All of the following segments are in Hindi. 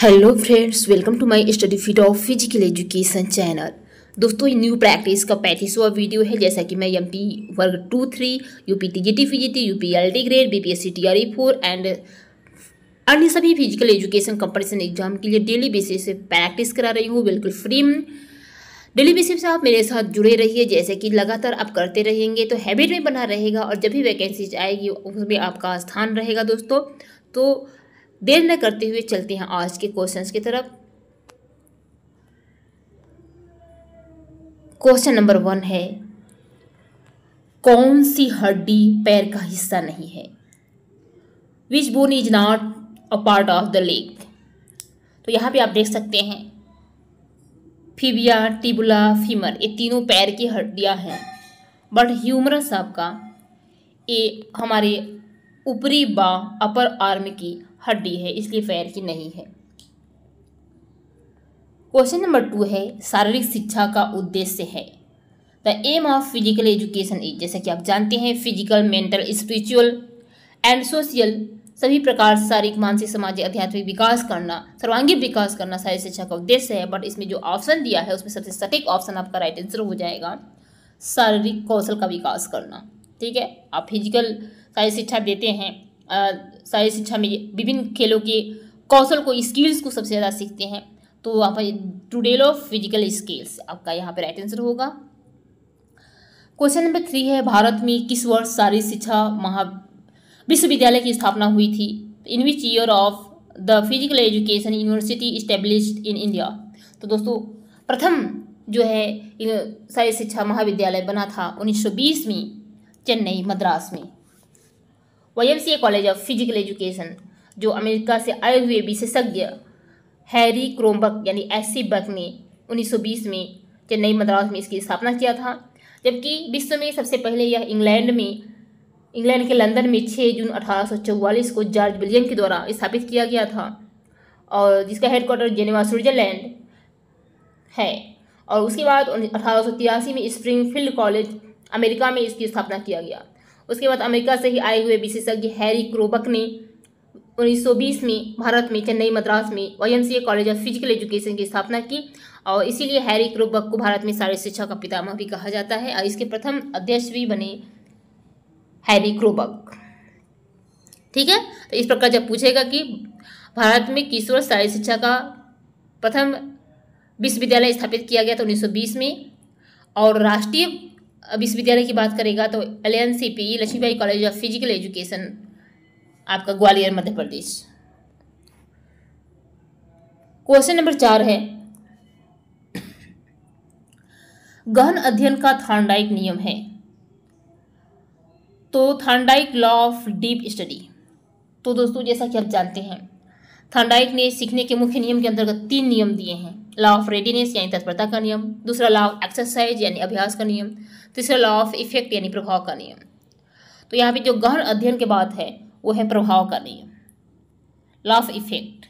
Hello friends welcome to my study feed of physical education channel दोस्तों ये न्यू प्रैक्टिस का पैंतीसवा वीडियो है जैसा कि मैं एम पी वर्ग two three U P T G T P G T U P L D grade B P S C T R E four and अन्य सभी फिजिकल एजुकेशन कंपटीशन एग्जाम के लिए डेली बेसिस से प्रैक्टिस करा रही हूँ बिल्कुल फ्री डेली बेसिस आप मेरे साथ जुड़े रहिए जैसे कि लगातार आप करते रहेंगे तो हैबिट में बना रहेगा और जब भी वैकेंसीज आएगी उसमें आपका स्थान रहेगा दोस्तों तो देर न करते हुए चलते हैं आज के क्वेश्चन की तरफ क्वेश्चन नंबर वन है कौन सी हड्डी पैर का हिस्सा नहीं है which bone is not a part of the leg तो यहाँ पे आप देख सकते हैं फिबिया टिबुला फीमर ये तीनों पैर की हड्डियाँ हैं बट ह्यूमरस आपका ये हमारे ऊपरी बा अपर आर्म की हड्डी है इसलिए पैर की नहीं है क्वेश्चन नंबर टू है शारीरिक शिक्षा का उद्देश्य है the aim of physical education is जैसा कि आप जानते हैं physical mental spiritual and social सभी प्रकार शारीरिक मानसिक सामाजिक आध्यात्मिक विकास करना सर्वांगीण विकास करना शारीरिक शिक्षा का उद्देश्य है बट इसमें जो ऑप्शन दिया है उसमें सबसे सटीक ऑप्शन आपका राइट आंसर हो जाएगा शारीरिक कौशल का विकास करना ठीक है आप फिजिकल सारी शिक्षा देते हैं सारी शिक्षा में विभिन्न खेलों के कौशल को स्किल्स को सबसे ज़्यादा सीखते हैं तो यहाँ पर टू फिजिकल स्किल्स आपका यहाँ पर राइट आंसर होगा क्वेश्चन नंबर थ्री है भारत में किस वर्ष सारी शिक्षा महा विश्वविद्यालय की स्थापना हुई थी in which year of the physical education university establish in India तो दोस्तों प्रथम जो है सारी शिक्षा महाविद्यालय बना था 1920 में चेन्नई मद्रास में Y college of physical education जो अमेरिका से आए हुए विशेषज्ञ हैरी क्रोमबक यानी एस बक ने 1920 में चेन्नई मद्रास में इसकी स्थापना किया था जबकि विश्व में सबसे पहले यह इंग्लैंड में इंग्लैंड के लंदन में 6 जून अठारह को जॉर्ज विलियम के द्वारा स्थापित किया गया था और जिसका हेडक्वार्टर जेनेवा स्विट्जरलैंड है और उसके बाद अठारह में स्प्रिंगफील्ड कॉलेज अमेरिका में इसकी स्थापना किया गया उसके बाद अमेरिका से ही आए हुए विशेषज्ञ हैरी क्रोबक ने 1920 में भारत में चेन्नई मद्रास में Y college of physical education की स्थापना की और इसीलिए हैरी क्रोबक को भारत में सारे शिक्षा का पितामह भी कहा जाता है और इसके प्रथम अध्यक्ष भी बने हैरी क्रोबक ठीक है तो इस प्रकार जब पूछेगा कि भारत में किशोर शारी शिक्षा का प्रथम विश्वविद्यालय स्थापित किया गया था उन्नीस में और राष्ट्रीय विश्वविद्यालय की बात करेगा तो L N C P Lakshmibai college of physical education आपका ग्वालियर मध्य प्रदेश क्वेश्चन नंबर चार है गहन अध्ययन का थार्डाइक नियम है तो Thorndike law of deep study तो दोस्तों जैसा कि आप जानते हैं थार्डाइक ने सीखने के मुख्य नियम के अंतर्गत तीन नियम दिए हैं लॉ ऑफ रेडीनेस यानी तत्परता का नियम दूसरा लॉ ऑफ एक्सरसाइज यानी अभ्यास का नियम तीसरा लॉ ऑफ इफेक्ट यानी प्रभाव का नियम तो यहाँ पे जो गहन अध्ययन की बात है वो है प्रभाव का नियम लॉ ऑफ इफेक्ट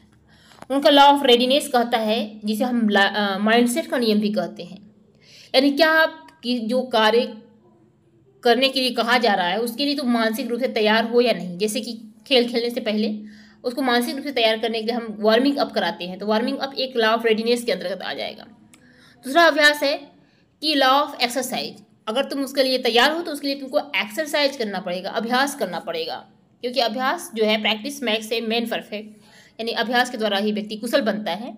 उनका लॉ ऑफ रेडीनेस कहता है जिसे हम माइंडसेट का नियम भी कहते हैं यानी क्या आप कि जो कार्य करने के लिए कहा जा रहा है उसके लिए तो मानसिक रूप से तैयार हो या नहीं जैसे कि खेल खेलने से पहले उसको हाँ। मानसिक रूप से तैयार करने के लिए हम वार्मिंग अप कराते हैं तो वार्मिंग अप एक लॉ ऑफ रेडीनेस के अंतर्गत आ जाएगा दूसरा अभ्यास है कि लॉ ऑफ एक्सरसाइज अगर तुम उसके लिए तैयार हो तो उसके लिए तुमको एक्सरसाइज करना पड़ेगा अभ्यास करना पड़ेगा क्योंकि अभ्यास जो है प्रैक्टिस मैक्स से मेन परफेक्ट यानी अभ्यास के द्वारा ही व्यक्ति कुशल बनता है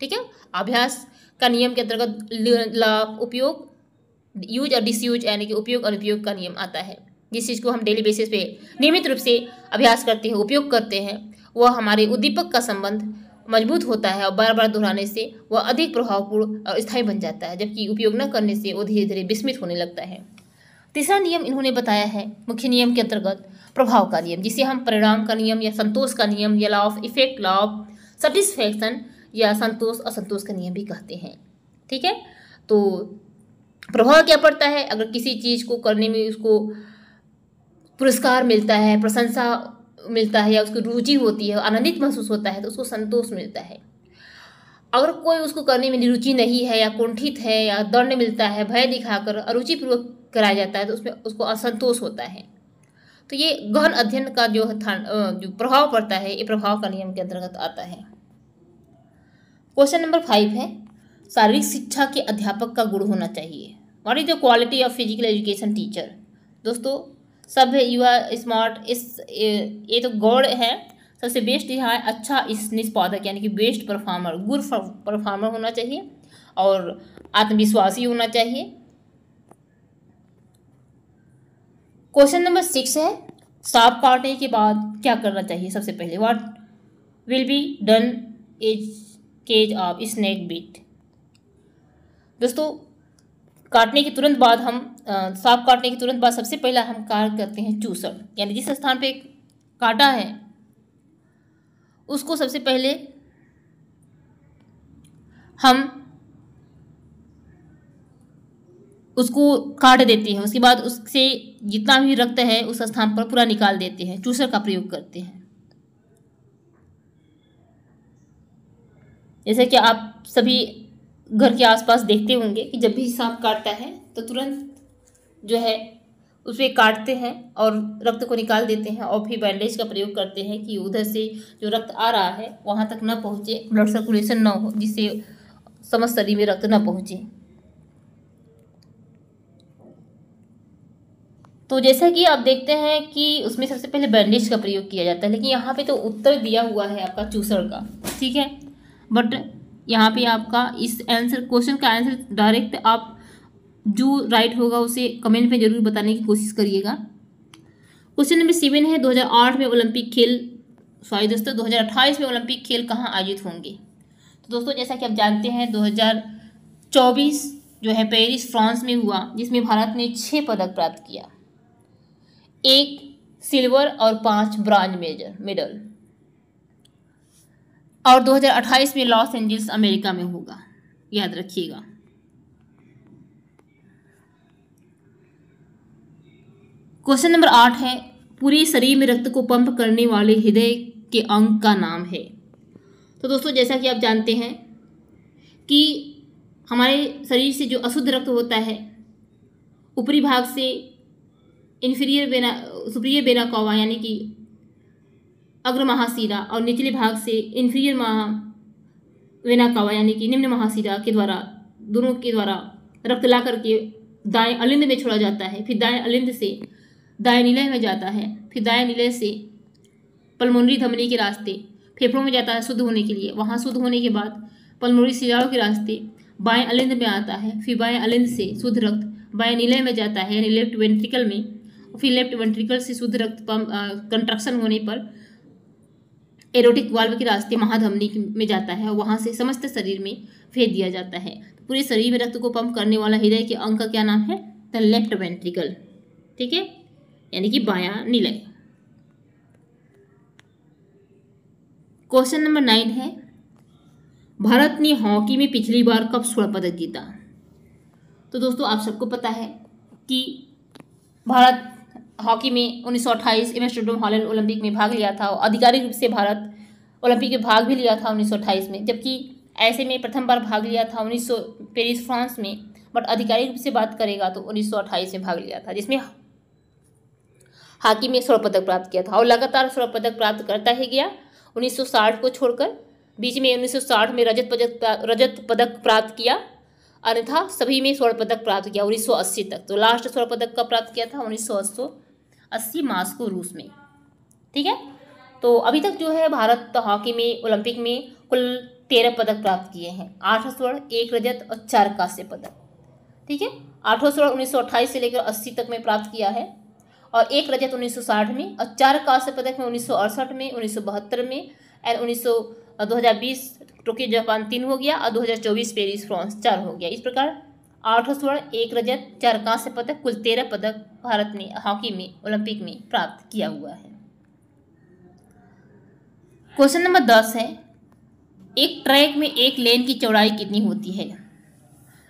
ठीक है अभ्यास का नियम के अंतर्गत उपयोग यूज और डिसयूज यानी कि उपयोग और उपयोग का नियम आता है जिस चीज़ को हम डेली बेसिस पे नियमित रूप से अभ्यास करते हैं उपयोग करते हैं वह हमारे उद्दीपक का संबंध मजबूत होता है और बार बार दोहराने से वह अधिक प्रभावपूर्ण और स्थायी बन जाता है जबकि उपयोग न करने से वो धीरे धीरे विस्मित होने लगता है तीसरा नियम इन्होंने बताया है मुख्य नियम के अंतर्गत प्रभाव का नियम जिसे हम परिणाम का नियम या संतोष का नियम या law of effect law of satisfaction या संतोष असंतोष का नियम भी कहते हैं ठीक है तो प्रभाव क्या पड़ता है अगर किसी चीज़ को करने में उसको पुरस्कार मिलता है प्रशंसा मिलता है या उसकी रुचि होती है आनंदित महसूस होता है तो उसको संतोष मिलता है अगर कोई उसको करने में रुचि नहीं है या कुंठित है या दंड मिलता है भय दिखाकर अरुचिपूर्वक कराया जाता है तो उसमें उसको असंतोष होता है तो ये गहन अध्ययन का जो जो प्रभाव पड़ता है ये प्रभाव का नियम के अंतर्गत आता है क्वेश्चन नंबर फाइव है शारीरिक शिक्षा के अध्यापक का गुण होना चाहिए what is the quality of physical education teacher दोस्तों सब यू आर स्मार्ट इस ये तो गौड़ है सबसे बेस्ट यहाँ है अच्छा इस निष्पादक यानी कि बेस्ट परफॉर्मर गुड परफॉर्मर होना चाहिए और आत्मविश्वासी होना चाहिए क्वेश्चन नंबर सिक्स है सांप काटने के बाद क्या करना चाहिए सबसे पहले what will be done is case of snake bite दोस्तों काटने के तुरंत बाद हम सांप काटने के तुरंत बाद सबसे पहला हम कार्य करते हैं चूसर यानी जिस स्थान पे काटा है उसको सबसे पहले हम उसको काट देते हैं उसके बाद उससे जितना भी रक्त है उस स्थान पर पूरा निकाल देते हैं चूसर का प्रयोग करते हैं जैसे कि आप सभी घर के आसपास देखते होंगे कि जब भी सांप काटता है तो तुरंत जो है उस पर काटते हैं और रक्त को निकाल देते हैं और फिर बैंडेज का प्रयोग करते हैं कि उधर से जो रक्त आ रहा है वहाँ तक ना पहुँचे ब्लड सर्कुलेशन ना हो जिससे समस्त शरीर में रक्त ना पहुँचे तो जैसा कि आप देखते हैं कि उसमें सबसे पहले बैंडेज का प्रयोग किया जाता है लेकिन यहाँ पे तो उत्तर दिया हुआ है आपका चूसर का ठीक है बट यहाँ पे आपका इस आंसर क्वेश्चन का आंसर डायरेक्ट आप जो राइट होगा उसे कमेंट में जरूर बताने की कोशिश करिएगा क्वेश्चन नंबर सेवन है 2008 में ओलंपिक खेल सॉरी दोस्तों 2028 में ओलंपिक खेल कहाँ आयोजित होंगे तो दोस्तों जैसा कि आप जानते हैं 2024 जो है पेरिस फ्रांस में हुआ जिसमें भारत ने छः पदक प्राप्त किया एक सिल्वर और पाँच ब्रांज मेजर मेडल और 2028 में लॉस एंजल्स अमेरिका में होगा याद रखिएगा क्वेश्चन नंबर आठ है पूरे शरीर में रक्त को पंप करने वाले हृदय के अंग का नाम है तो दोस्तों जैसा कि आप जानते हैं कि हमारे शरीर से जो अशुद्ध रक्त होता है ऊपरी भाग से इन्फीरियर बेना सुप्रियर बेना कौवा यानी कि अग्र महाशिरा और निचले भाग से इन्फीरियर महा वेनाकावा यानी कि निम्न महाशिरा के द्वारा दोनों के द्वारा रक्त ला करके दाएँ अलिंद में छोड़ा जाता है फिर दाएं अलिंद से दाएं निलय में जाता है फिर दाएं निलय से पलमोनरी धमनी के रास्ते फेफड़ों में जाता है शुद्ध होने के लिए वहाँ शुद्ध होने के बाद पलमोनरी सिराड़ों के रास्ते बाएँ अलिंद में आता है फिर बाएँ अलिंद से शुद्ध रक्त बाएँ निलय में जाता है यानी लेफ्ट वेंट्रिकल में फिर लेफ्ट वेंट्रिकल से शुद्ध रक्त कंट्रक्शन होने पर एरोटिक वाल्व के रास्ते महाधमनी में जाता है और वहाँ से समस्त शरीर में फेंक दिया जाता है पूरे शरीर में रक्त को पंप करने वाला हृदय के अंग का क्या नाम है द लेफ्ट वेंट्रिकल ठीक है यानी कि बाया निलय क्वेश्चन नंबर नाइन है भारत ने हॉकी में पिछली बार कब स्वर्ण पदक जीता तो दोस्तों आप सबको पता है कि भारत हॉकी में उन्नीस सौ अट्ठाईस एमस्टरडम हॉलैंड ओलंपिक में भाग लिया था और आधिकारिक रूप से भारत ओलंपिक में भाग भी लिया था उन्नीस सौ अट्ठाईस में जबकि ऐसे में प्रथम बार भाग लिया था उन्नीस सौ पेरिस फ्रांस में बट आधिकारिक रूप से बात करेगा तो उन्नीस सौ अट्ठाईस में भाग लिया था जिसमें हॉकी में स्वर्ण पदक प्राप्त किया था और लगातार स्वर्ण पदक प्राप्त करता ही गया 1960 को छोड़कर बीच में 1960 में रजत पदक रजत पदक प्राप्त किया अन्यथा सभी में स्वर्ण पदक प्राप्त किया 1980 तक तो लास्ट स्वर्ण पदक का प्राप्त किया था उन्नीस अस्सी मार्च को रूस में ठीक है तो अभी तक जो है भारत हॉकी में ओलंपिक में कुल तेरह पदक प्राप्त किए हैं आठ स्वर्ण एक रजत और चार कांस्य पदक ठीक है आठों स्वर्ण उन्नीस सौ अट्ठाईस से लेकर अस्सी तक में प्राप्त किया है और एक रजत उन्नीस सौ साठ में और चार कांस्य पदक में उन्नीस सौ अड़सठ में उन्नीस सौ बहत्तर में एंड उन्नीस सौ दो हज़ार बीस टोक्यो जापान तीन हो गया और दो हज़ार चौबीस पेरिस फ्रांस चार हो गया इस प्रकार सौ स्वर्ण एक रजत चार कांस्य पदक कुल तेरह पदक भारत ने हॉकी में ओलंपिक में प्राप्त किया हुआ है क्वेश्चन नंबर दस है एक ट्रैक में एक लेन की चौड़ाई कितनी होती है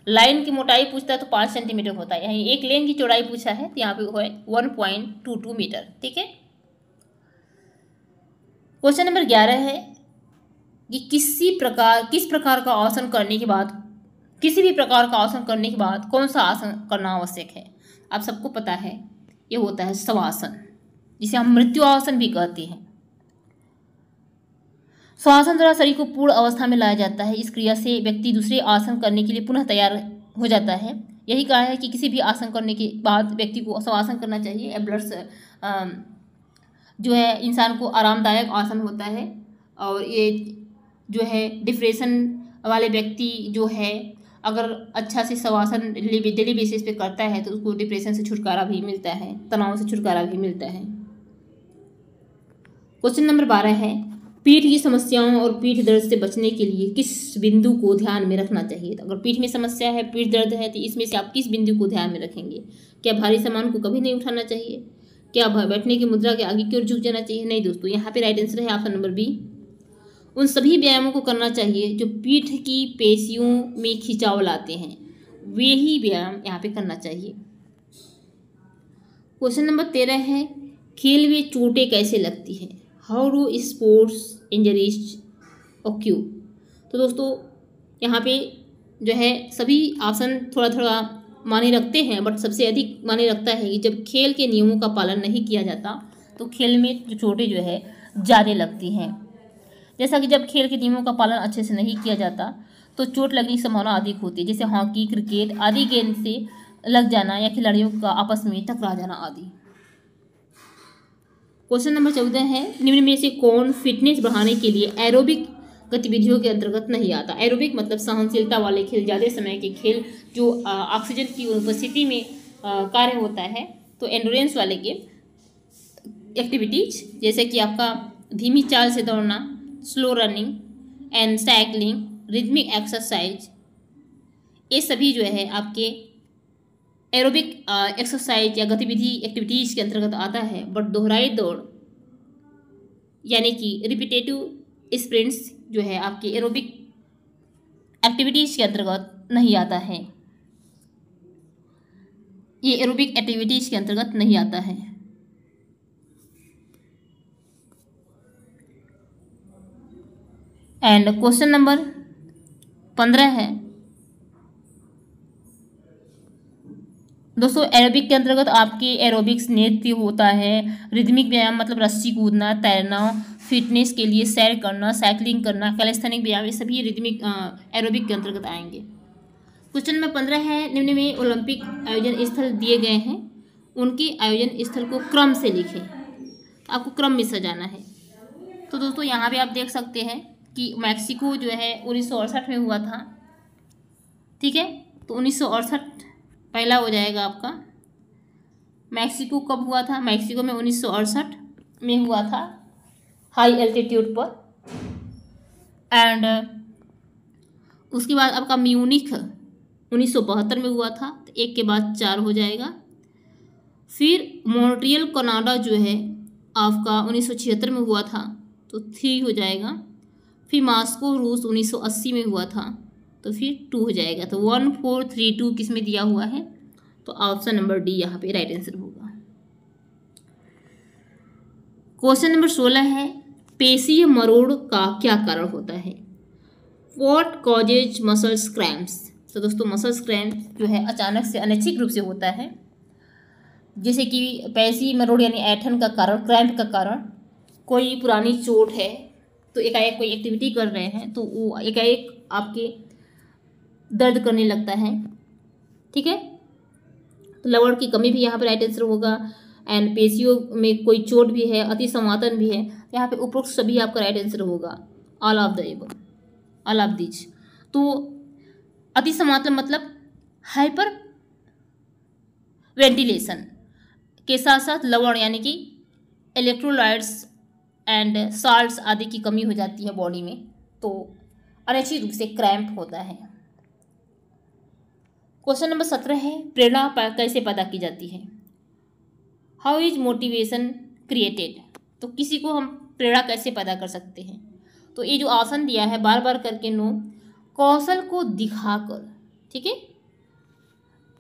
लाइन की मोटाई पूछता है तो पाँच सेंटीमीटर होता है यानी एक लेन की चौड़ाई पूछा है तो यहाँ पे है one point two two meter ठीक है क्वेश्चन नंबर ग्यारह है कि किसी प्रकार किस प्रकार का आसन करने के बाद किसी भी प्रकार का आसन करने के बाद कौन सा आसन करना आवश्यक है आप सबको पता है ये होता है शवासन जिसे हम मृत्यु आसन भी कहते हैं स्वासन द्वारा शरीर को पूर्ण अवस्था में लाया जाता है इस क्रिया से व्यक्ति दूसरे आसन करने के लिए पुनः तैयार हो जाता है यही कहा है कि किसी भी आसन करने के बाद व्यक्ति को स्वासन करना चाहिए ब्लड जो है इंसान को आरामदायक आसन होता है और ये जो है डिप्रेशन वाले व्यक्ति जो है अगर अच्छा से शवासन डेली बेसिस पे करता है तो उसको डिप्रेशन से छुटकारा भी मिलता है तनाव से छुटकारा भी मिलता है क्वेश्चन नंबर बारह है पीठ की समस्याओं और पीठ दर्द से बचने के लिए किस बिंदु को ध्यान में रखना चाहिए तो अगर पीठ में समस्या है पीठ दर्द है तो इसमें से आप किस बिंदु को ध्यान में रखेंगे क्या भारी सामान को कभी नहीं उठाना चाहिए क्या बैठने की मुद्रा के आगे की ओर झुक जाना चाहिए नहीं दोस्तों यहाँ पे राइट आंसर है ऑप्शन नंबर बी उन सभी व्यायामों को करना चाहिए जो पीठ की पेशियों में खिंचाव लाते हैं वे ही व्यायाम यहाँ पे करना चाहिए क्वेश्चन नंबर तेरह है खेल में चोटें कैसे लगती हैं हाउ डू स्पोर्ट्स इंजरीज और क्यू तो दोस्तों यहाँ पे जो है सभी आसन थोड़ा थोड़ा माने रखते हैं बट सबसे अधिक माने रखता है कि जब खेल के नियमों का पालन नहीं किया जाता तो खेल में जो चोटें जो है ज़्यादा लगती हैं जैसा कि जब खेल के नियमों का पालन अच्छे से नहीं किया जाता तो चोट लगने की संभावना अधिक होती है जैसे हॉकी क्रिकेट आदि गेंद से लग जाना या खिलाड़ियों का आपस में टकरा जाना आदि क्वेश्चन नंबर चौदह है निम्न में से कौन फिटनेस बढ़ाने के लिए एरोबिक गतिविधियों के अंतर्गत नहीं आता एरोबिक मतलब सहनशीलता वाले खेल ज़्यादा समय के खेल जो ऑक्सीजन की उपस्थिति में कार्य होता है तो एंडोरेंस वाले गेम एक्टिविटीज जैसे कि आपका धीमी चाल से दौड़ना slow running and cycling rhythmic exercise ये सभी जो है आपके एरोबिक एक्सरसाइज या गतिविधि एक्टिविटीज़ के अंतर्गत आता है बट दोहराई दौड़ यानी कि रिपीटेटिव स्प्रिंट्स जो है आपके एरोबिक एक्टिविटीज़ के अंतर्गत नहीं आता है ये एरोबिक एक्टिविटीज़ के अंतर्गत नहीं आता है एंड क्वेश्चन नंबर पंद्रह है दोस्तों एरोबिक के अंतर्गत आपके एरोबिक्स नृत्य होता है रिदमिक व्यायाम मतलब रस्सी कूदना तैरना फिटनेस के लिए सैर करना साइकिलिंग करना कैलिस्थेनिक व्यायाम ये सभी रिदमिक एरोबिक के अंतर्गत आएंगे क्वेश्चन नंबर पंद्रह है निम्न में ओलंपिक आयोजन स्थल दिए गए हैं उनके आयोजन स्थल को क्रम से लिखें आपको क्रम में सजाना है तो दोस्तों यहाँ भी आप देख सकते हैं कि मैक्सिको जो है उन्नीस में हुआ था ठीक है तो उन्नीस पहला हो जाएगा आपका मैक्सिको कब हुआ था मैक्सिको में उन्नीस में हुआ था हाई एल्टीट्यूड पर एंड उसके बाद आपका म्यूनिक बहत्तर में हुआ था तो एक के बाद चार हो जाएगा फिर मॉन्ट्रियल कनाडा जो है आपका छिहत्तर में हुआ था तो थ्री हो जाएगा फिर मास्को रूस 1980 में हुआ था तो फिर टू हो जाएगा तो वन फोर थ्री टू किस में दिया हुआ है तो ऑप्शन नंबर डी यहाँ पे राइट आंसर होगा क्वेश्चन नंबर सोलह है पेशीय मरोड़ का क्या कारण होता है वॉट कॉजेज मसल्स क्रैम्प्स तो दोस्तों मसल्स क्रैम्प जो है अचानक से अनैच्छिक रूप से होता है जैसे कि पैसी मरोड़ यानी ऐठन का कारण क्रैम्प का कारण कोई पुरानी चोट है तो एकाएक कोई एक्टिविटी कर रहे हैं तो वो एकाएक आपके दर्द करने लगता है ठीक है तो लवण की कमी भी यहाँ पर राइट आंसर होगा एंड पेशियों में कोई चोट भी है अति समातन भी है तो यहाँ पे उपरोक्त सभी आपका राइट आंसर होगा all of the above all of these तो अति समातन मतलब हाइपर वेंटिलेशन के साथ साथ लवण यानी कि इलेक्ट्रोलाइट्स एंड साल्ट्स आदि की कमी हो जाती है बॉडी में तो अनैच्छिक रूप से क्रैम्प होता है क्वेश्चन नंबर सत्रह है प्रेरणा कैसे पैदा की जाती है हाउ इज मोटिवेशन क्रिएटेड तो किसी को हम प्रेरणा कैसे पैदा कर सकते हैं तो ये जो आसन दिया है बार बार करके नो कौशल को दिखाकर ठीक है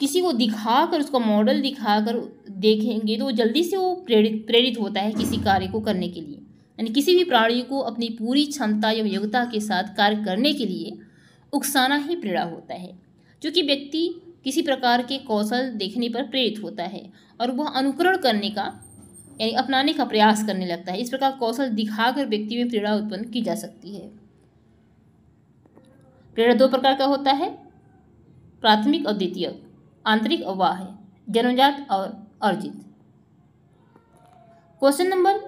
किसी को दिखाकर उसका मॉडल दिखाकर देखेंगे तो जल्दी से वो प्रेरित प्रेरित होता है किसी कार्य को करने के लिए यानी किसी भी प्राणी को अपनी पूरी क्षमता एवं योग्यता के साथ कार्य करने के लिए उकसाना ही प्रेरणा होता है क्योंकि व्यक्ति किसी प्रकार के कौशल देखने पर प्रेरित होता है और वह अनुकरण करने का यानी अपनाने का प्रयास करने लगता है इस प्रकार कौशल दिखाकर व्यक्ति में प्रेरणा उत्पन्न की जा सकती है प्रेरणा दो प्रकार का होता है प्राथमिक और द्वितीय आंतरिक और वाह जन्मजात और अर्जित क्वेश्चन नंबर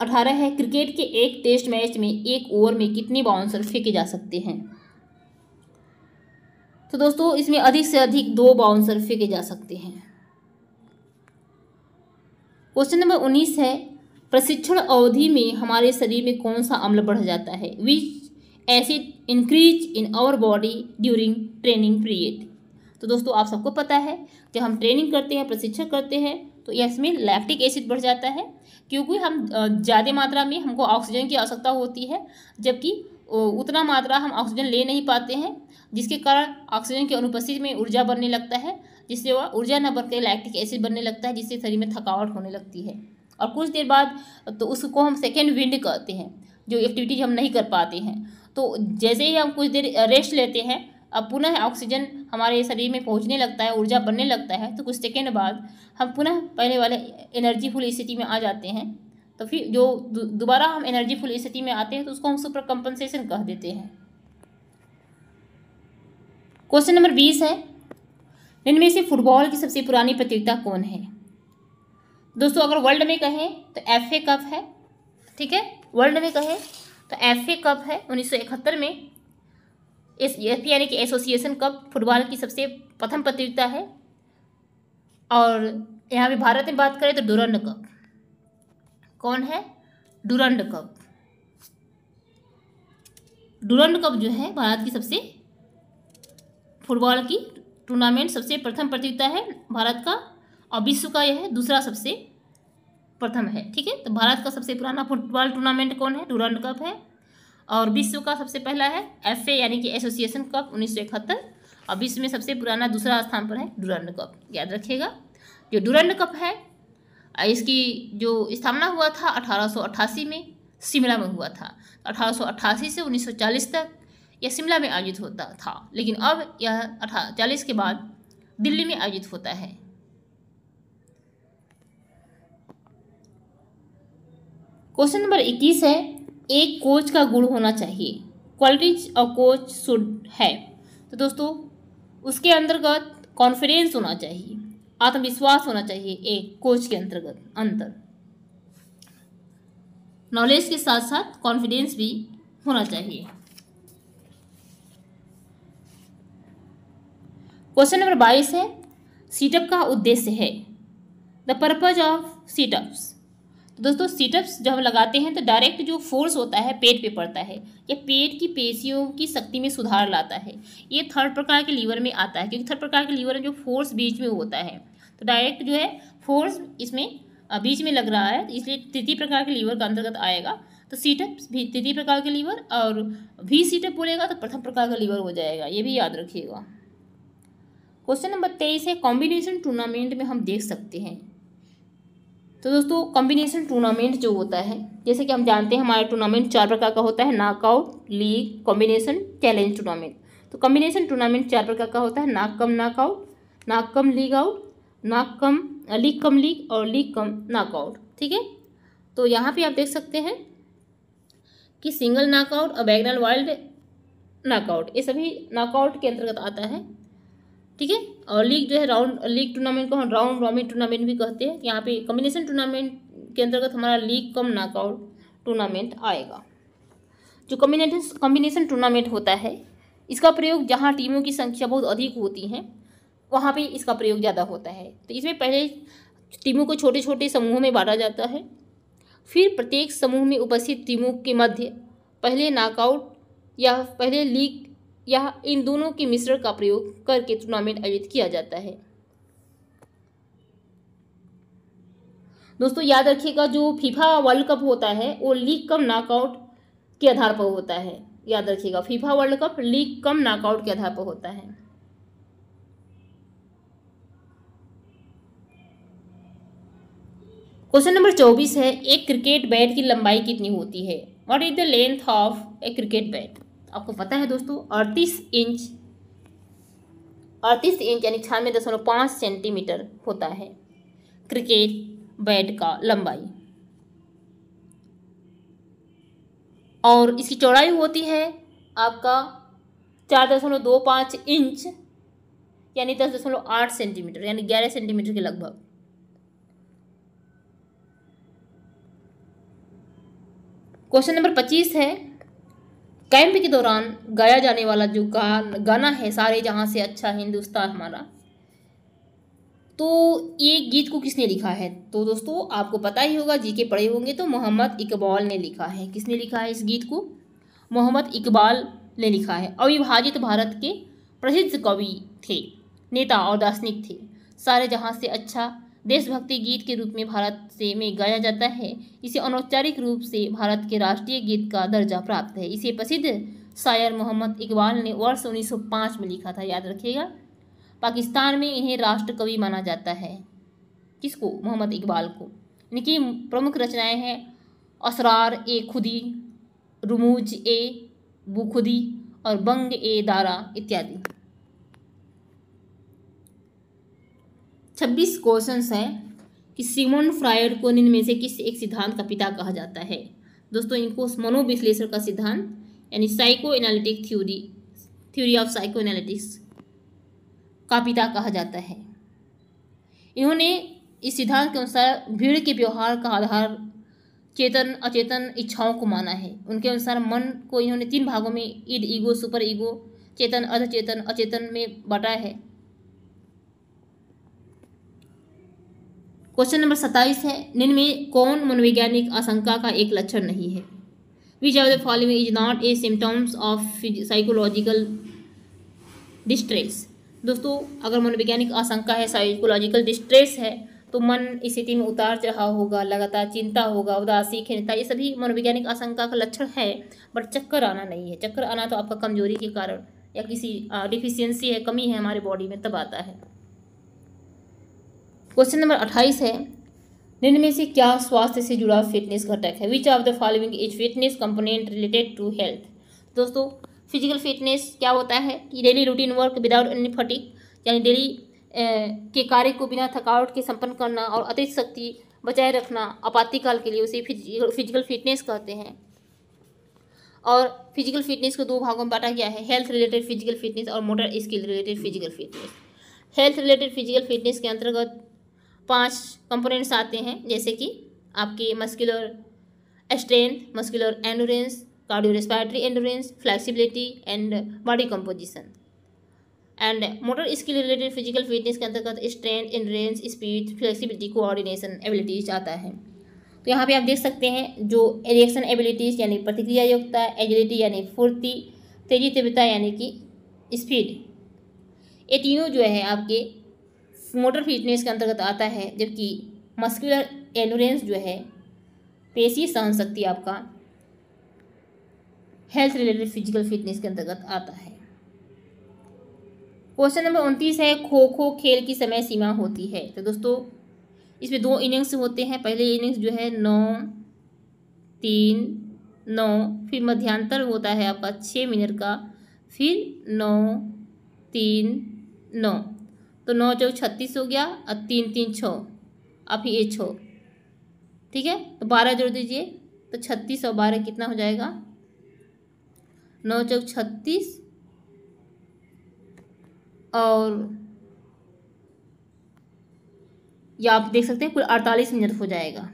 अठारह है क्रिकेट के एक टेस्ट मैच में एक ओवर में कितने बाउंसर फेंके जा सकते हैं तो दोस्तों इसमें अधिक से अधिक दो बाउंसर फेंके जा सकते हैं क्वेश्चन नंबर उन्नीस है प्रशिक्षण अवधि में हमारे शरीर में कौन सा अम्ल बढ़ जाता है which acid increase in our body during training period तो दोस्तों आप सबको पता है जब हम ट्रेनिंग करते हैं प्रशिक्षण करते हैं तो इसमें लैक्टिक एसिड बढ़ जाता है क्योंकि हम ज़्यादा मात्रा में हमको ऑक्सीजन की आवश्यकता होती है जबकि उतना मात्रा हम ऑक्सीजन ले नहीं पाते हैं जिसके कारण ऑक्सीजन की अनुपस्थिति में ऊर्जा बनने लगता है जिससे वह ऊर्जा न बनकर लैक्टिक एसिड बनने लगता है जिससे शरीर में थकावट होने लगती है और कुछ देर बाद तो उसको हम सेकेंड विंड कहते हैं जो एक्टिविटीज हम नहीं कर पाते हैं तो जैसे ही हम कुछ देर रेस्ट लेते हैं अब पुनः ऑक्सीजन हमारे शरीर में पहुंचने लगता है ऊर्जा बनने लगता है तो कुछ सेकेंड बाद हम पुनः पहले वाले एनर्जी फुल स्थिति में आ जाते हैं तो फिर जो दोबारा हम एनर्जी फुल स्थिति में आते हैं तो उसको हम सुपर कंपनसेशन कह देते हैं क्वेश्चन नंबर बीस है इनमें से फुटबॉल की सबसे पुरानी प्रतियोगिता कौन है दोस्तों अगर वर्ल्ड में कहें तो एफ ए कप है ठीक है वर्ल्ड में कहें तो एफ ए कप है इकहत्तर में एस यानी कि एसोसिएशन कप फुटबॉल की सबसे प्रथम प्रतियोगिता है और यहाँ भी भारत में बात करें तो डुरंड कप कौन है डुरंड कप डुरंड कप जो है भारत की सबसे फुटबॉल की टूर्नामेंट सबसे प्रथम प्रतियोगिता है भारत का और विश्व का यह दूसरा सबसे प्रथम है ठीक है तो भारत का सबसे पुराना फुटबॉल टूर्नामेंट कौन है डुरंड कप है और विश्व का सबसे पहला है एफ यानी कि एसोसिएशन कप उन्नीस और विश्व में सबसे पुराना दूसरा स्थान पर है डुरंड कप याद रखिएगा जो डुरंड कप है इसकी जो स्थापना हुआ था 1888 में शिमला में हुआ था 1888 से 1940 तक यह शिमला में आयोजित होता था लेकिन अब यह अठा चालीस के बाद दिल्ली में आयोजित होता है क्वेश्चन नंबर इक्कीस है एक कोच का गुण होना चाहिए क्वालिटीज और कोच शुड है तो दोस्तों उसके अंतर्गत कॉन्फिडेंस होना चाहिए आत्मविश्वास होना चाहिए एक कोच के अंतर्गत अंतर नॉलेज के साथ साथ कॉन्फिडेंस भी होना चाहिए क्वेश्चन नंबर बाईस है सीटअप का उद्देश्य है द पर्पज ऑफ सीटअप्स तो दोस्तों सिटअप्स जब हम लगाते हैं तो डायरेक्ट जो फोर्स होता है पेट पे पड़ता है या पेट की पेशियों की शक्ति में सुधार लाता है ये थर्ड प्रकार के लीवर में आता है क्योंकि थर्ड प्रकार के लीवर में जो फोर्स बीच में होता है तो डायरेक्ट जो है फोर्स इसमें बीच में लग रहा है तो इसलिए तृतीय प्रकार के लीवर का अंतर्गत आएगा तो सीटअप भी तृतीय प्रकार के लीवर और भी सीटअप बोलेगा तो प्रथम प्रकार का लीवर हो जाएगा ये भी याद रखिएगा क्वेश्चन नंबर तेईस है कॉम्बिनेशन टूर्नामेंट में हम देख सकते हैं तो दोस्तों कॉम्बिनेशन टूर्नामेंट जो होता है जैसे कि हम जानते हैं हमारा टूर्नामेंट चार प्रकार का होता है knockout league combination challenge tournament तो कॉम्बिनेशन टूर्नामेंट चार प्रकार का होता है नाक कम नाकआउट नाक cum league out knock cum league cum league और लीग कम नाकआउट ठीक है तो यहाँ पे आप देख सकते हैं कि सिंगल नाकआउट और बैगनल वाइल्ड नाकआउट ये सभी नाकआउट के अंतर्गत आता है ठीक है और लीग जो है राउंड लीग टूर्नामेंट को हम राउंड रॉमिट टूर्नामेंट भी कहते हैं यहाँ पे कम्बिनेशन टूर्नामेंट के अंतर्गत हमारा लीग कम नाकआउट टूर्नामेंट आएगा जो कम्बिनेशन कम्बिनेशन टूर्नामेंट होता है इसका प्रयोग जहाँ टीमों की संख्या बहुत अधिक होती है वहाँ पर इसका प्रयोग ज़्यादा होता है तो इसमें पहले टीमों को छोटे छोटे समूहों में बांटा जाता है फिर प्रत्येक समूह में उपस्थित टीमों के मध्य पहले नाकआउट या पहले लीग या इन दोनों के मिश्रण का प्रयोग करके टूर्नामेंट आयोजित किया जाता है दोस्तों याद रखिएगा जो फीफा वर्ल्ड कप होता है वो लीग कम नॉकआउट के आधार पर होता है याद रखिएगा FIFA world cup league cum knockout के आधार पर होता है क्वेश्चन नंबर चौबीस है एक क्रिकेट बैट की लंबाई कितनी होती है what is the length of a cricket bat आपको पता है दोस्तों अड़तीस इंच अड़तीस इंच यानी छियानवे दशमलव पाँच सेंटीमीटर होता है क्रिकेट बैट का लंबाई और इसकी चौड़ाई होती है आपका चार दशमलव दो पाँच इंच यानी दस दशमलव आठ सेंटीमीटर यानी ग्यारह सेंटीमीटर के लगभग क्वेश्चन नंबर पच्चीस है कैंप के दौरान गाया जाने वाला जो गा गाना है सारे जहाँ से अच्छा हिंदुस्तान हमारा तो ये गीत को किसने लिखा है तो दोस्तों आपको पता ही होगा जी के पढ़े होंगे तो मोहम्मद इकबाल ने लिखा है किसने लिखा है इस गीत को मोहम्मद इकबाल ने लिखा है अविभाजित भारत के प्रसिद्ध कवि थे नेता और दार्शनिक थे सारे जहाँ से अच्छा देशभक्ति गीत के रूप में भारत से में गाया जाता है इसे अनौपचारिक रूप से भारत के राष्ट्रीय गीत का दर्जा प्राप्त है इसे प्रसिद्ध शायर मोहम्मद इकबाल ने वर्ष 1905 में लिखा था याद रखिएगा पाकिस्तान में इन्हें राष्ट्र कवि माना जाता है किसको मोहम्मद इकबाल को इनकी प्रमुख रचनाएं हैं असरार ए खुदी रुमूज ए बुखुदी और बंग ए दारा इत्यादि छब्बीस क्वेश्चन हैं कि सिमोन फ्रायड को इनमें से किस एक सिद्धांत का पिता कहा जाता है दोस्तों इनको मनोविश्लेषण का सिद्धांत यानी psycho analytic theory theory of psycho analytics का पिता कहा जाता है इन्होंने इस सिद्धांत के अनुसार भीड़ के व्यवहार का आधार चेतन अचेतन इच्छाओं को माना है उनके अनुसार मन को इन्होंने तीन भागों में इड ईगो सुपर ईगो चेतन अर्धचेतन अचेतन में बांटा है क्वेश्चन नंबर सत्ताईस है निम्न कौन मनोवैज्ञानिक आशंका का एक लक्षण नहीं है which are the following is not a symptoms of psychological distress दोस्तों अगर मनोवैज्ञानिक आशंका है साइकोलॉजिकल डिस्ट्रेस है तो मन स्थिति में उतार चढ़ाव होगा लगातार चिंता होगा उदासी खिनता ये सभी मनोवैज्ञानिक आशंका का लक्षण है बट चक्कर आना नहीं है चक्कर आना तो आपका कमजोरी के कारण या किसी डिफिशियंसी है कमी है हमारे बॉडी में तब आता है क्वेश्चन नंबर अट्ठाईस है निम्न में से क्या स्वास्थ्य से जुड़ा फिटनेस घटक है which of the following is fitness component related to health दोस्तों फिजिकल फिटनेस क्या होता है कि daily routine work without any fatigue यानी डेली के कार्य को बिना थकावट के संपन्न करना और अतिरिक्त शक्ति बचाए रखना आपातिकाल के लिए उसे फिजिकल फिजिकल फिटनेस कहते हैं और फिजिकल फिटनेस को दो भागों में बांटा गया है हेल्थ रिलेटेड फिजिकल फिटनेस और motor skill related physical fitness health related physical fitness के अंतर्गत पांच कंपोनेंट्स आते हैं जैसे कि आपकी muscular strength muscular endurance cardio respiratory endurance flexibility and body composition and motor skill related physical fitness के अंतर्गत strength endurance speed flexibility coordination abilities आता है तो यहाँ पे आप देख सकते हैं जो रिएक्शन एबिलिटीज यानी प्रतिक्रिया योग्यता एजिलिटी यानी फुर्ती तेजी तीव्रता यानी कि स्पीड ये तीनों जो है आपके मोटर फिटनेस के अंतर्गत आता है जबकि मस्कुलर एनुरेंस जो है पेशी सहन शक्ति आपका हेल्थ रिलेटेड फिजिकल फिटनेस के अंतर्गत आता है क्वेश्चन नंबर उनतीस है खो खो खेल की समय सीमा होती है तो दोस्तों इसमें दो इनिंग्स होते हैं पहले इनिंग्स जो है नौ तीन नौ फिर मध्यांतर होता है आपका छः मिनट का फिर नौ तीन नौ तो नौ चौ छत्तीस हो गया और तीन तीन छः फिर ये छः ठीक है तो बारह जोड़ दीजिए तो छत्तीस और बारह कितना हो जाएगा नौ चौक छत्तीस और या आप देख सकते हैं कुल अड़तालीस मिनट हो जाएगा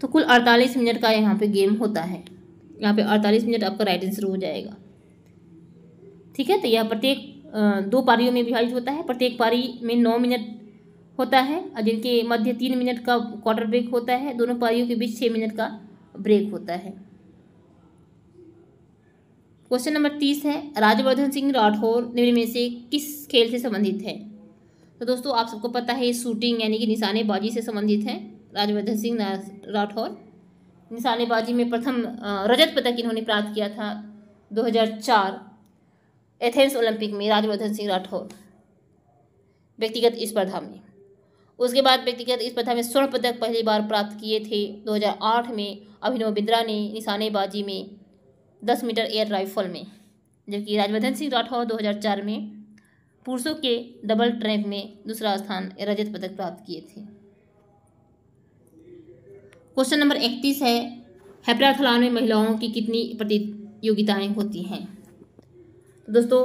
तो कुल अड़तालीस मिनट का यहाँ पे गेम होता है यहाँ पे अड़तालीस मिनट आपका राइट आंसर हो जाएगा ठीक है तो यह प्रत्येक दो पारियों में विभाजित होता है प्रत्येक पारी में नौ मिनट होता है और जिनके मध्य तीन मिनट का क्वार्टर ब्रेक होता है दोनों पारियों के बीच छः मिनट का ब्रेक होता है क्वेश्चन नंबर तीस है राज्यवर्धन सिंह राठौर निम्न में से किस खेल से संबंधित है तो दोस्तों आप सबको पता है शूटिंग यानी कि निशानेबाजी से संबंधित है राज्यवर्धन सिंह राठौर निशानेबाजी में प्रथम रजत पदक इन्होंने प्राप्त किया था 2004 एथेंस ओलंपिक में राजवर्धन सिंह राठौर व्यक्तिगत स्पर्धा में उसके बाद व्यक्तिगत स्पर्धा में स्वर्ण पदक पहली बार प्राप्त किए थे 2008 में अभिनव बिंद्रा ने निशानेबाजी में 10 मीटर एयर राइफल में जबकि राजवर्धन सिंह राठौर 2004 में पुरुषों के डबल ट्रैप में दूसरा स्थान रजत पदक प्राप्त किए थे क्वेश्चन नंबर इकतीस है हैप्राथलॉन में महिलाओं की कितनी प्रतियोगिताएं होती हैं तो दोस्तों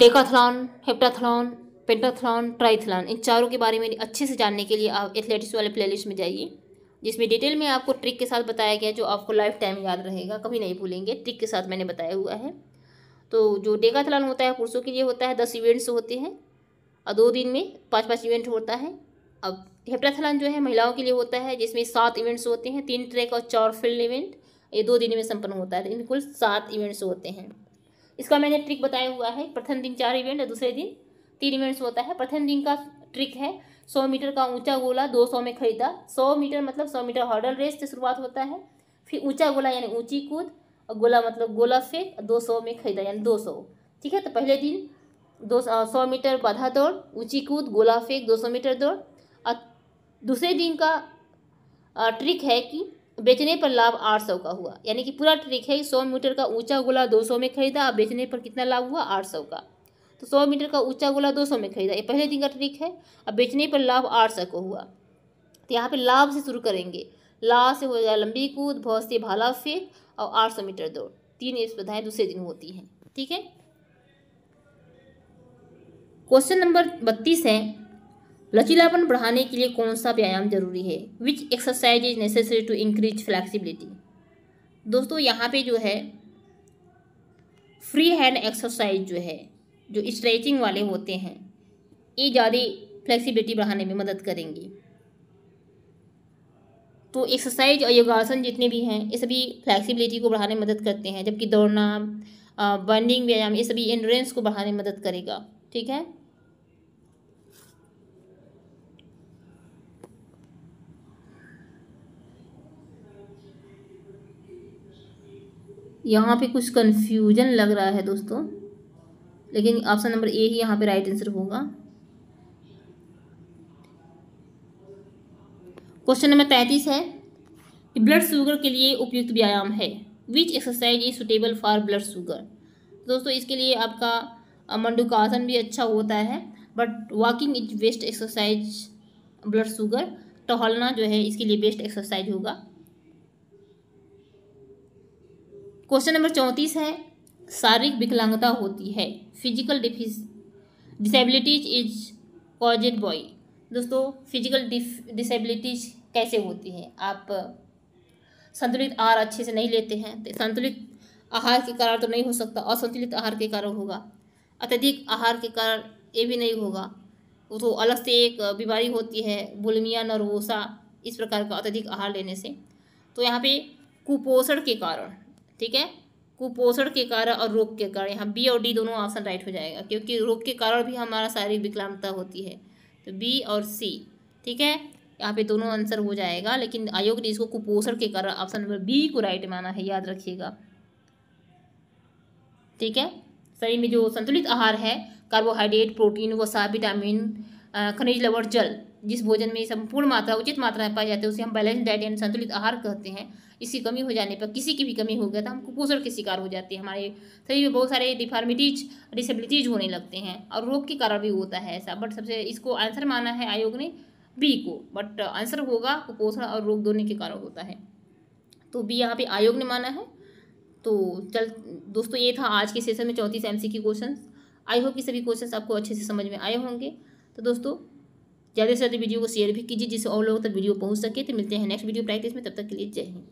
डेकाथलॉन हेप्टाथलॉन पेंटाथलॉन ट्राइथलॉन इन चारों के बारे में अच्छे से जानने के लिए आप एथलेटिक्स वाले प्लेलिस्ट में जाइए जिसमें डिटेल में आपको ट्रिक के साथ बताया गया जो आपको लाइफ टाइम याद रहेगा कभी नहीं भूलेंगे ट्रिक के साथ मैंने बताया हुआ है तो जो डेकाथलॉन होता है पुरुषों के लिए होता है दस इवेंट्स होते हैं और दो दिन में पाँच पाँच इवेंट होता है अब हेप्टाथलन जो है महिलाओं के लिए होता है जिसमें सात इवेंट्स होते हैं तीन ट्रैक और चार फील्ड इवेंट ये दो दिन में संपन्न होता है इन कुल सात इवेंट्स होते हैं इसका मैंने ट्रिक बताया हुआ है प्रथम दिन चार इवेंट और दूसरे दिन तीन इवेंट्स होता है प्रथम दिन का ट्रिक है सौ मीटर का ऊंचा गोला दो सौ में खरीदा सौ मीटर मतलब सौ मीटर हॉर्डल रेस से शुरुआत होता है फिर ऊंचा गोला यानी ऊंची कूद और गोला मतलब गोला फेंक दो सौ में खरीदा यानी दो सौ ठीक है तो पहले दिन दो सौ मीटर बाधा दौड़ ऊंची कूद गोला फेंक दो सौ मीटर दौड़ दूसरे दिन का ट्रिक है कि बेचने पर लाभ आठ सौ का हुआ यानी कि पूरा ट्रिक है सौ मीटर का ऊंचा गोला दो सौ में खरीदा और बेचने पर कितना लाभ हुआ आठ सौ का तो सौ मीटर का ऊंचा गोला दो सौ में खरीदा ये पहले दिन का ट्रिक है और बेचने पर लाभ आठ सौ को हुआ तो यहाँ पे लाभ से शुरू करेंगे लाभ से हो जाए लंबी कूद भौस से भाला फेंक और आठ सौ मीटर दौड़ तीन स्पर्धाएँ दूसरे दिन होती हैं ठीक है क्वेश्चन नंबर बत्तीस है लचीलापन बढ़ाने के लिए कौन सा व्यायाम जरूरी है which exercise is necessary to increase flexibility दोस्तों यहाँ पे जो है फ्री हैंड एक्सरसाइज जो है जो स्ट्रेचिंग वाले होते हैं ये ज़्यादा फ्लैक्सीबिलिटी बढ़ाने में मदद करेंगी तो एक्सरसाइज और योगासन जितने भी हैं ये सभी फ्लैक्सीबिलिटी को बढ़ाने में मदद करते हैं जबकि दौड़ना बर्निंग व्यायाम ये सभी एंड्रेंस को बढ़ाने में मदद करेगा ठीक है यहाँ पे कुछ कन्फ्यूजन लग रहा है दोस्तों लेकिन ऑप्शन नंबर ए ही यहाँ पे राइट आंसर होगा क्वेश्चन नंबर पैंतीस है कि ब्लड शुगर के लिए उपयुक्त व्यायाम है which exercise is suitable for blood sugar दोस्तों इसके लिए आपका मंडुकासन भी अच्छा होता है but walking is best exercise blood sugar टहलना जो है इसके लिए बेस्ट एक्सरसाइज होगा क्वेश्चन नंबर चौंतीस है शारीरिक विकलांगता होती है physical disabilities is caused by दोस्तों फिजिकल डिसेबिलिटीज कैसे होती है आप संतुलित आहार अच्छे से नहीं लेते हैं तो संतुलित आहार के कारण तो नहीं हो सकता असंतुलित आहार के कारण होगा अत्यधिक आहार के कारण ये भी नहीं होगा वो तो अलग से एक बीमारी होती है बुलमिया नरवोसा इस प्रकार का अत्यधिक आहार लेने से तो यहाँ पे कुपोषण के कारण ठीक है कुपोषण के कारण और रोग के कारण यहाँ बी और डी दोनों ऑप्शन राइट हो जाएगा क्योंकि रोग के कारण भी हमारा शारीरिक विकलांगता होती है तो बी और सी ठीक है यहाँ पे दोनों आंसर हो जाएगा लेकिन आयोग ने इसको कुपोषण के कारण ऑप्शन नंबर बी को राइट माना है याद रखिएगा ठीक है शरीर में जो संतुलित आहार है कार्बोहाइड्रेट प्रोटीन वसा विटामिन खनिज लवण जल जिस भोजन में संपूर्ण मात्रा उचित मात्रा में पाए जाते हैं उसे हम बैलेंस डाइट एंड संतुलित आहार कहते हैं इसकी कमी हो जाने पर किसी की भी कमी हो गया तो हम कुपोषण के शिकार हो जाते हैं हमारे शरीर में बहुत सारे डिफॉर्मिटीज डिसेबिलिटीज होने लगते हैं और रोग के कारण भी होता है ऐसा बट सबसे इसको आंसर माना है आयोग ने बी को बट आंसर होगा कुपोषण और रोग दोनों के कारण होता है तो बी यहाँ पे आयोग ने माना है तो चल दोस्तों ये था आज के सेशन में चौंतीस एम सी की क्वेश्चन आई होप कि सभी क्वेश्चन आपको अच्छे से समझ में आए होंगे तो दोस्तों ज़्यादा से ज़्यादा वीडियो को शेयर भी कीजिए जिससे और लोगों तक वीडियो पहुंच सके तो मिलते हैं नेक्स्ट वीडियो प्रैक्टिस में तब तक के लिए जय हिंद